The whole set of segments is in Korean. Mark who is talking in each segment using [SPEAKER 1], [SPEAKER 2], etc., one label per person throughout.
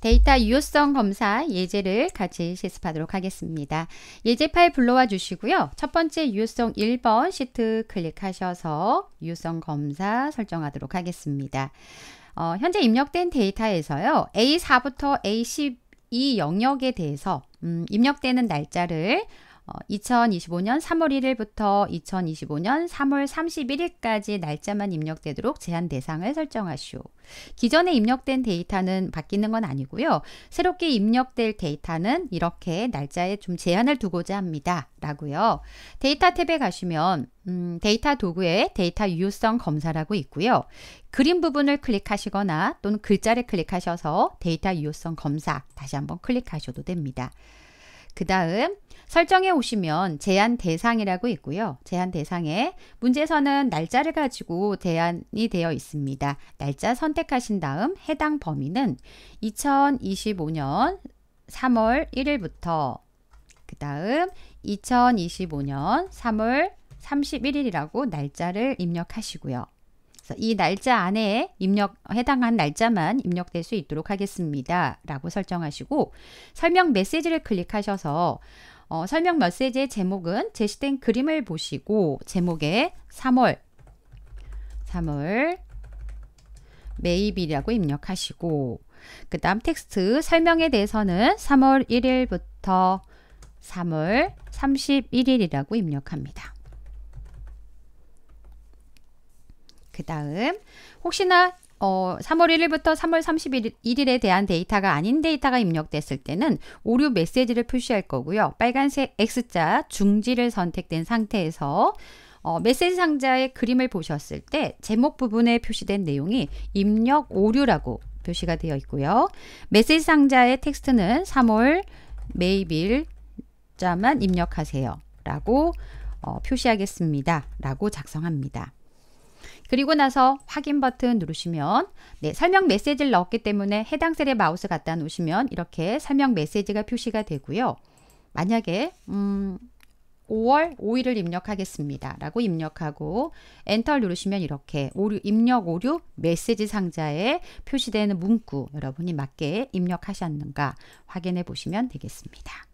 [SPEAKER 1] 데이터 유효성 검사 예제를 같이 실습하도록 하겠습니다. 예제 파일 불러와 주시고요. 첫 번째 유효성 1번 시트 클릭하셔서 유효성 검사 설정하도록 하겠습니다. 어, 현재 입력된 데이터에서요. A4부터 A10 영역에 대해서 음, 입력되는 날짜를 2025년 3월 1일부터 2025년 3월 31일까지 날짜만 입력되도록 제한 대상을 설정하시오. 기존에 입력된 데이터는 바뀌는 건 아니고요. 새롭게 입력될 데이터는 이렇게 날짜에 좀 제한을 두고자 합니다. 라고요. 데이터 탭에 가시면 음, 데이터 도구에 데이터 유효성 검사라고 있고요. 그림 부분을 클릭하시거나 또는 글자를 클릭하셔서 데이터 유효성 검사 다시 한번 클릭하셔도 됩니다. 그 다음 설정에 오시면 제한 대상이라고 있고요. 제한 대상에 문제에서는 날짜를 가지고 제한이 되어 있습니다. 날짜 선택하신 다음 해당 범위는 2025년 3월 1일부터 그 다음 2025년 3월 31일이라고 날짜를 입력하시고요. 이 날짜 안에 입력 해당한 날짜만 입력될 수 있도록 하겠습니다. 라고 설정하시고 설명 메시지를 클릭하셔서 어, 설명 메시지의 제목은 제시된 그림을 보시고 제목에 3월 3월 매입이라고 입력하시고 그 다음 텍스트 설명에 대해서는 3월 1일부터 3월 31일이라고 입력합니다. 그 다음 혹시나 어, 3월 1일부터 3월 31일에 대한 데이터가 아닌 데이터가 입력됐을 때는 오류 메시지를 표시할 거고요. 빨간색 X자 중지를 선택된 상태에서 어, 메시지 상자의 그림을 보셨을 때 제목 부분에 표시된 내용이 입력 오류라고 표시가 되어 있고요. 메시지 상자의 텍스트는 3월 매입일자만 입력하세요. 라고 어, 표시하겠습니다. 라고 작성합니다. 그리고 나서 확인 버튼 누르시면 네, 설명 메시지를 넣었기 때문에 해당 셀에 마우스 갖다 놓으시면 이렇게 설명 메시지가 표시가 되고요. 만약에 음, 5월 5일을 입력하겠습니다. 라고 입력하고 엔터 누르시면 이렇게 오류, 입력 오류 메시지 상자에 표시되는 문구 여러분이 맞게 입력하셨는가 확인해 보시면 되겠습니다.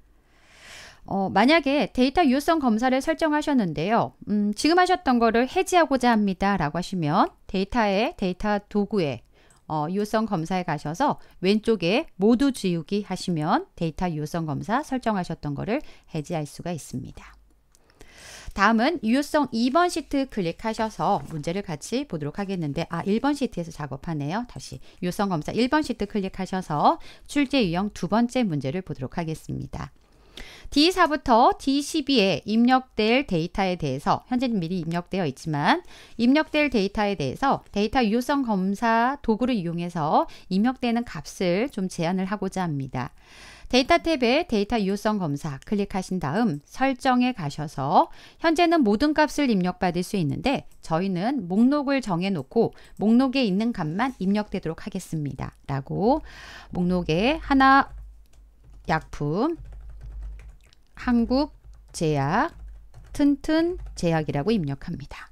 [SPEAKER 1] 어, 만약에 데이터 유효성 검사를 설정하셨는데요. 음, 지금 하셨던 거를 해지하고자 합니다. 라고 하시면 데이터에 데이터 도구에 어, 유효성 검사에 가셔서 왼쪽에 모두 지우기 하시면 데이터 유효성 검사 설정하셨던 거를 해지할 수가 있습니다. 다음은 유효성 2번 시트 클릭하셔서 문제를 같이 보도록 하겠는데 아 1번 시트에서 작업하네요. 다시 유효성 검사 1번 시트 클릭하셔서 출제 유형 두 번째 문제를 보도록 하겠습니다. D4부터 D12에 입력될 데이터에 대해서 현재는 미리 입력되어 있지만 입력될 데이터에 대해서 데이터 유효성 검사 도구를 이용해서 입력되는 값을 좀 제한을 하고자 합니다. 데이터 탭에 데이터 유효성 검사 클릭하신 다음 설정에 가셔서 현재는 모든 값을 입력받을 수 있는데 저희는 목록을 정해놓고 목록에 있는 값만 입력되도록 하겠습니다. 라고 목록에 하나 약품 한국 제약 튼튼 제약이라고 입력합니다.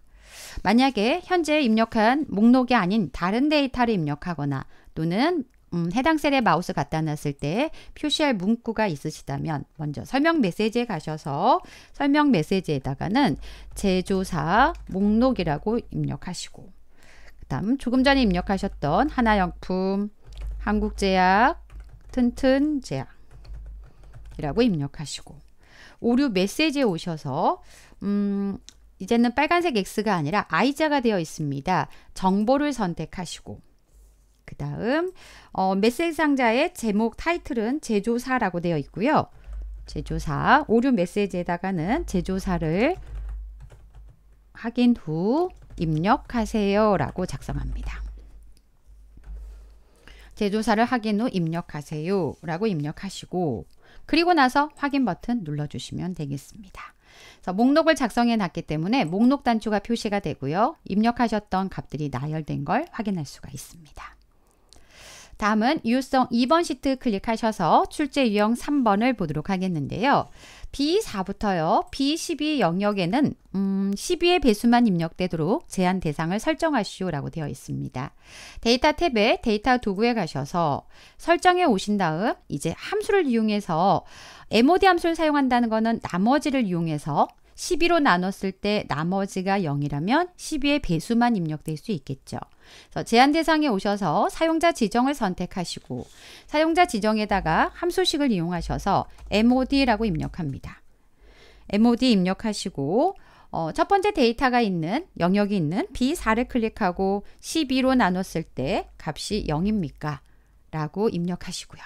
[SPEAKER 1] 만약에 현재 입력한 목록이 아닌 다른 데이터를 입력하거나 또는 음, 해당 셀에 마우스 갖다 놨을 때 표시할 문구가 있으시다면 먼저 설명 메시지에 가셔서 설명 메시지에다가는 제조사 목록이라고 입력하시고 그 다음 조금 전에 입력하셨던 하나영품, 한국제약, 튼튼제약 이라고 입력하시고 오류 메시지에 오셔서 음, 이제는 빨간색 X가 아니라 I자가 되어 있습니다. 정보를 선택하시고 그 다음 어, 메시지 상자의 제목 타이틀은 제조사라고 되어 있고요. 제조사 오류 메시지에다가는 제조사를 확인 후 입력하세요 라고 작성합니다. 제조사를 확인 후 입력하세요 라고 입력하시고 그리고 나서 확인 버튼 눌러주시면 되겠습니다. 목록을 작성해 놨기 때문에 목록 단추가 표시가 되고요. 입력하셨던 값들이 나열된 걸 확인할 수가 있습니다. 다음은 유효성 2번 시트 클릭하셔서 출제 유형 3번을 보도록 하겠는데요. B4부터요. B12 영역에는 음, 12의 배수만 입력되도록 제한 대상을 설정하시오라고 되어 있습니다. 데이터 탭에 데이터 도구에 가셔서 설정에 오신 다음 이제 함수를 이용해서 MOD 함수를 사용한다는 것은 나머지를 이용해서 12로 나눴을 때 나머지가 0이라면 12의 배수만 입력될 수 있겠죠. 제한 대상에 오셔서 사용자 지정을 선택하시고 사용자 지정에다가 함수식을 이용하셔서 mod라고 입력합니다. mod 입력하시고 어, 첫 번째 데이터가 있는 영역이 있는 B4를 클릭하고 12로 나눴을 때 값이 0입니까? 라고 입력하시고요.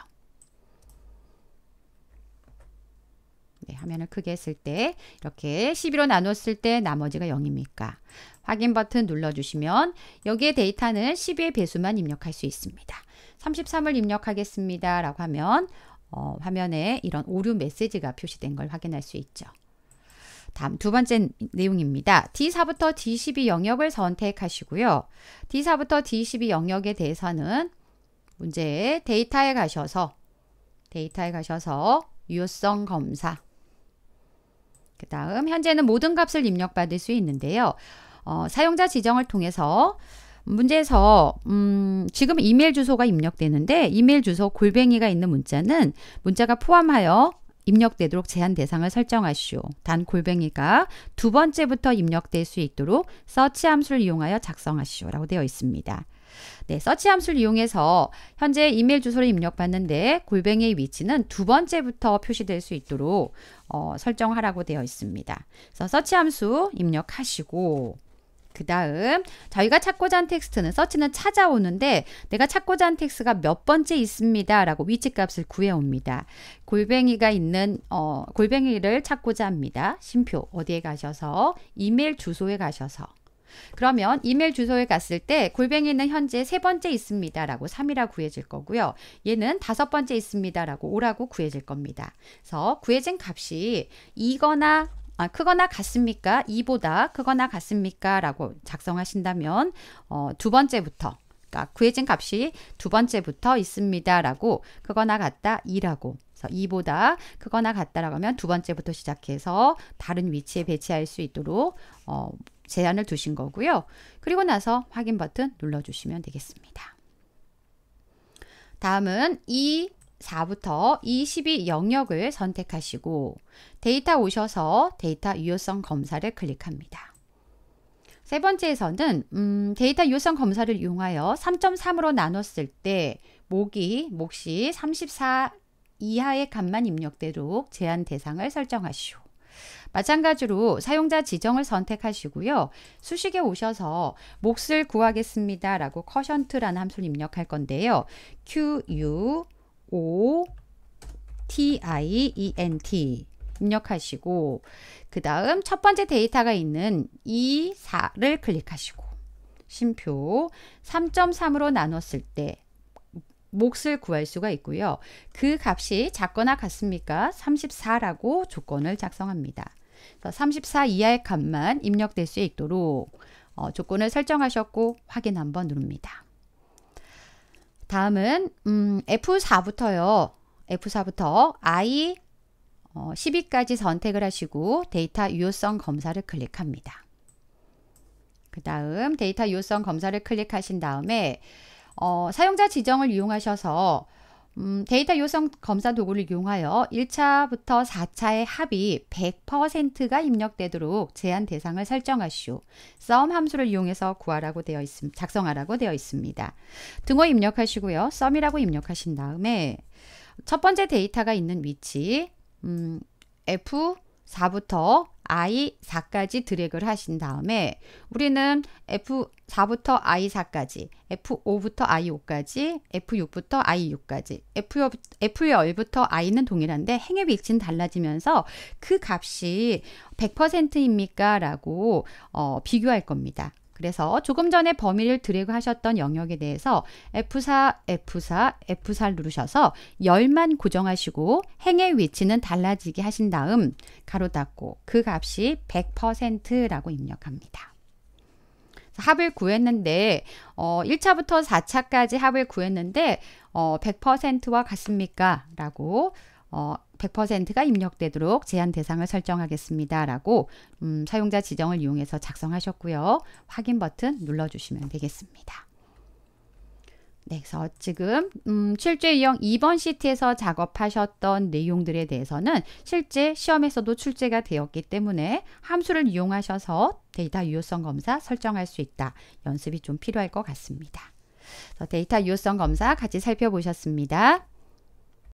[SPEAKER 1] 네, 화면을 크게 했을 때 이렇게 12로 나눴을 때 나머지가 0입니까? 확인 버튼 눌러주시면 여기에 데이터는 12의 배수만 입력할 수 있습니다. 33을 입력하겠습니다. 라고 하면 어, 화면에 이런 오류 메시지가 표시된 걸 확인할 수 있죠. 다음 두 번째 내용입니다. D4부터 D12 영역을 선택하시고요. D4부터 D12 영역에 대해서는 문제의 데이터에 가셔서 데이터에 가셔서 유효성 검사 그 다음 현재는 모든 값을 입력받을 수 있는데요. 어, 사용자 지정을 통해서 문제에서 음, 지금 이메일 주소가 입력되는데 이메일 주소 골뱅이가 있는 문자는 문자가 포함하여 입력되도록 제한 대상을 설정하시오. 단 골뱅이가 두 번째부터 입력될 수 있도록 서치 함수를 이용하여 작성하시오라고 되어 있습니다. 네, 서치 함수를 이용해서 현재 이메일 주소를 입력받는데 골뱅이의 위치는 두 번째부터 표시될 수 있도록 어, 설정하라고 되어 있습니다. 그래서 서치 함수 입력하시고 그 다음 저희가 찾고자 한 텍스트는 서치는 찾아오는데 내가 찾고자 한 텍스트가 몇 번째 있습니다 라고 위치값을 구해옵니다 골뱅이가 있는 어, 골뱅이를 찾고자 합니다 심표 어디에 가셔서 이메일 주소에 가셔서 그러면 이메일 주소에 갔을 때 골뱅이는 현재 세 번째 있습니다. 라고 3이라 구해질 거고요. 얘는 다섯 번째 있습니다. 라고 5라고 구해질 겁니다. 그래서 구해진 값이 이거나 아, 크거나 같습니까? 2보다 크거나 같습니까? 라고 작성하신다면 어, 두 번째부터 그러니까 구해진 값이 두 번째부터 있습니다. 라고 크거나 같다 2라고 2보다 크거나 같다라고 하면 두 번째부터 시작해서 다른 위치에 배치할 수 있도록 어, 제한을 두신 거고요. 그리고 나서 확인 버튼 눌러주시면 되겠습니다. 다음은 이 4부터 22 영역을 선택하시고 데이터 오셔서 데이터 유효성 검사를 클릭합니다. 세 번째에서는 음, 데이터 유효성 검사를 이용하여 3.3으로 나눴을 때 목이 몫이 34 이하의 값만 입력되도록 제한 대상을 설정하시오. 마찬가지로 사용자 지정을 선택하시고요. 수식에 오셔서 몫을 구하겠습니다. 라고 커션트라는 함수를 입력할 건데요. QU O T I E N T 입력하시고 그 다음 첫 번째 데이터가 있는 이 4를 클릭하시고 심표 3.3으로 나눴을 때 몫을 구할 수가 있고요. 그 값이 작거나 같습니까? 34라고 조건을 작성합니다. 34 이하의 값만 입력될 수 있도록 어, 조건을 설정하셨고 확인 한번 누릅니다. 다음은 음, F4부터요. F4부터 I 어, 12까지 선택을 하시고 데이터 유효성 검사를 클릭합니다. 그 다음 데이터 유효성 검사를 클릭하신 다음에 어, 사용자 지정을 이용하셔서 음, 데이터 요성 검사 도구를 이용하여 1차부터 4차의 합이 100%가 입력되도록 제한 대상을 설정하시오. 썸 함수를 이용해서 구하라고 되어 있음, 작성하라고 되어 있습니다. 등호 입력하시고요. 썸이라고 입력하신 다음에 첫 번째 데이터가 있는 위치, 음, F4부터 I4까지 드래그를 하신 다음에 우리는 F4부터 I4까지, F5부터 I5까지, F6부터 I6까지, F10부터 I는 동일한데 행의 위치는 달라지면서 그 값이 100%입니까? 라고 어, 비교할 겁니다. 그래서 조금 전에 범위를 드래그 하셨던 영역에 대해서 F4, F4, F4를 누르셔서 열만 고정하시고 행의 위치는 달라지게 하신 다음 가로 닫고 그 값이 100%라고 입력합니다. 합을 구했는데 어, 1차부터 4차까지 합을 구했는데 어, 100%와 같습니까? 라고 어, 100%가 입력되도록 제한 대상을 설정하겠습니다. 라고 음, 사용자 지정을 이용해서 작성하셨고요. 확인 버튼 눌러주시면 되겠습니다. 네, 그래서 지금 음, 출제 유형 2번 시트에서 작업하셨던 내용들에 대해서는 실제 시험에서도 출제가 되었기 때문에 함수를 이용하셔서 데이터 유효성 검사 설정할 수 있다. 연습이 좀 필요할 것 같습니다. 데이터 유효성 검사 같이 살펴보셨습니다.